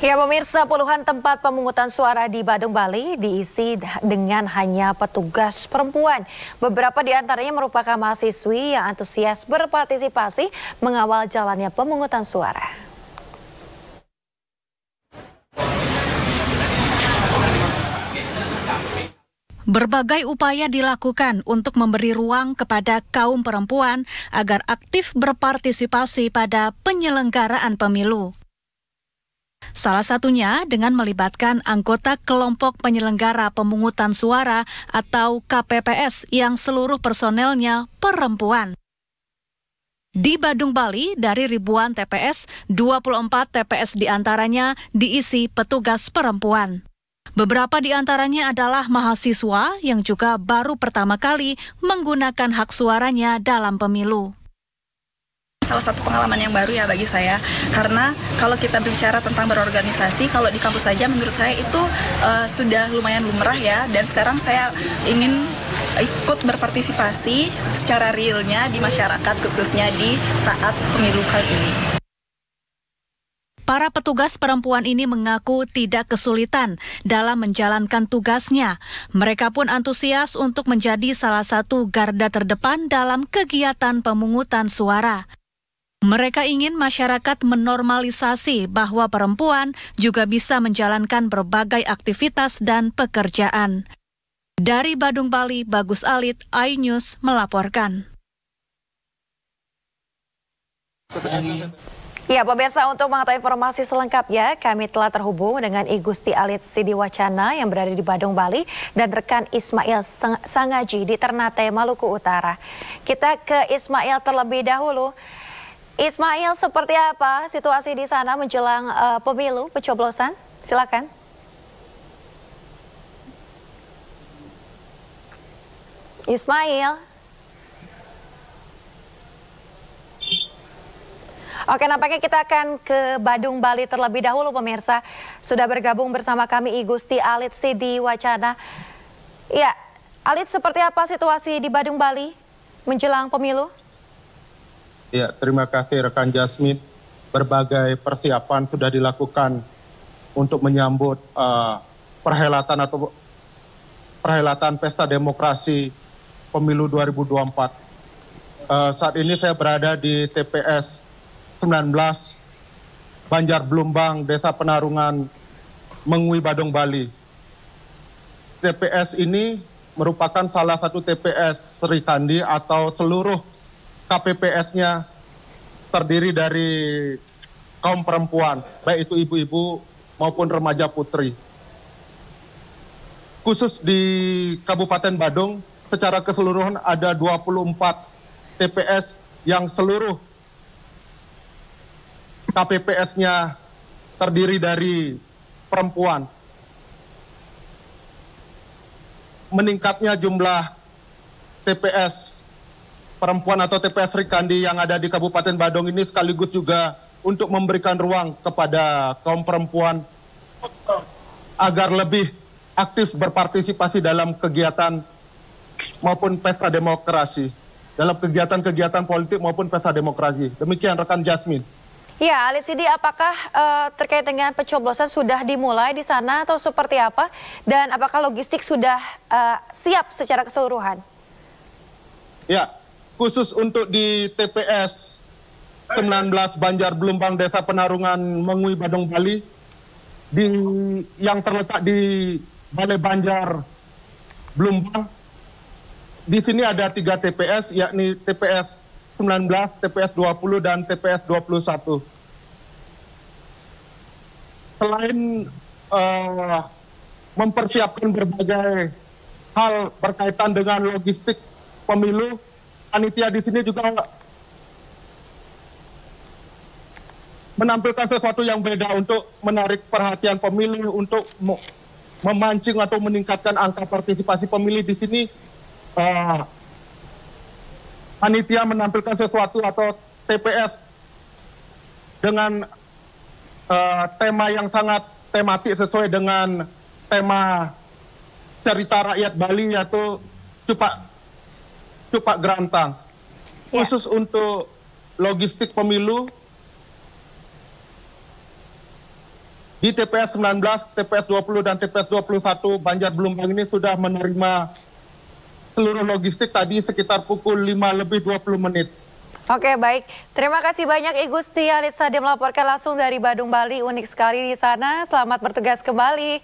Ya pemirsa, puluhan tempat pemungutan suara di Badung, Bali diisi dengan hanya petugas perempuan. Beberapa di antaranya merupakan mahasiswi yang antusias berpartisipasi mengawal jalannya pemungutan suara. Berbagai upaya dilakukan untuk memberi ruang kepada kaum perempuan agar aktif berpartisipasi pada penyelenggaraan pemilu. Salah satunya dengan melibatkan anggota kelompok penyelenggara pemungutan suara atau KPPS yang seluruh personelnya perempuan. Di Badung, Bali, dari ribuan TPS, 24 TPS diantaranya diisi petugas perempuan. Beberapa di antaranya adalah mahasiswa yang juga baru pertama kali menggunakan hak suaranya dalam pemilu salah satu pengalaman yang baru ya bagi saya karena kalau kita berbicara tentang berorganisasi kalau di kampus saja menurut saya itu uh, sudah lumayan lumrah ya dan sekarang saya ingin ikut berpartisipasi secara realnya di masyarakat khususnya di saat pemilu kali ini. Para petugas perempuan ini mengaku tidak kesulitan dalam menjalankan tugasnya. Mereka pun antusias untuk menjadi salah satu garda terdepan dalam kegiatan pemungutan suara. Mereka ingin masyarakat menormalisasi bahwa perempuan juga bisa menjalankan berbagai aktivitas dan pekerjaan. Dari Badung Bali, Bagus Alit, iNews melaporkan. Ya, pemirsa untuk mengetahui informasi selengkapnya, kami telah terhubung dengan I Gusti Alit Sidiwacana yang berada di Badung, Bali dan rekan Ismail Sangaji di Ternate, Maluku Utara. Kita ke Ismail terlebih dahulu. Ismail, seperti apa situasi di sana menjelang uh, pemilu pencoblosan? Silakan. Ismail. Oke, nampaknya kita akan ke Badung, Bali terlebih dahulu pemirsa. Sudah bergabung bersama kami I Gusti Alit Sidi Wacana. Ya, Alit seperti apa situasi di Badung, Bali menjelang pemilu? Ya, terima kasih rekan Jasmine. Berbagai persiapan sudah dilakukan untuk menyambut uh, perhelatan atau perhelatan pesta demokrasi pemilu 2024. Uh, eh, saat ini saya berada di TPS 19 Banjar Blumbang, Desa Penarungan, Mengwi, Badung, Bali. TPS ini merupakan salah satu TPS Serikandi atau seluruh KPPS-nya terdiri dari kaum perempuan, baik itu ibu-ibu maupun remaja putri. Khusus di Kabupaten Badung, secara keseluruhan ada 24 TPS yang seluruh KPPS-nya terdiri dari perempuan. Meningkatnya jumlah TPS perempuan atau TPS Rikandi yang ada di Kabupaten Badung ini sekaligus juga untuk memberikan ruang kepada kaum perempuan agar lebih aktif berpartisipasi dalam kegiatan maupun pesta demokrasi, dalam kegiatan-kegiatan politik maupun pesta demokrasi. Demikian rekan Jasmine. Ya, Ali Sidi, apakah uh, terkait dengan pencoblosan sudah dimulai di sana atau seperti apa? Dan apakah logistik sudah uh, siap secara keseluruhan? Ya, khusus untuk di TPS 19 Banjar Belumbang Desa Penarungan Mengui Badung Bali di yang terletak di Balai Banjar Belumbang Di sini ada tiga TPS yakni TPS 19, TPS 20 dan TPS 21. Selain uh, mempersiapkan berbagai hal berkaitan dengan logistik pemilu panitia di sini juga menampilkan sesuatu yang beda untuk menarik perhatian pemilih untuk memancing atau meningkatkan angka partisipasi pemilih di sini uh, panitia menampilkan sesuatu atau TPS dengan uh, tema yang sangat tematik sesuai dengan tema cerita rakyat Bali yaitu Cupak Pak Grantang. Ya. Khusus untuk logistik pemilu di TPS 19, TPS 20 dan TPS 21 Banjar Belumbang ini sudah menerima seluruh logistik tadi sekitar pukul 5 lebih 20 menit. Oke baik, terima kasih banyak Igusti Alisa dia melaporkan langsung dari Badung Bali. Unik sekali di sana, selamat bertugas kembali.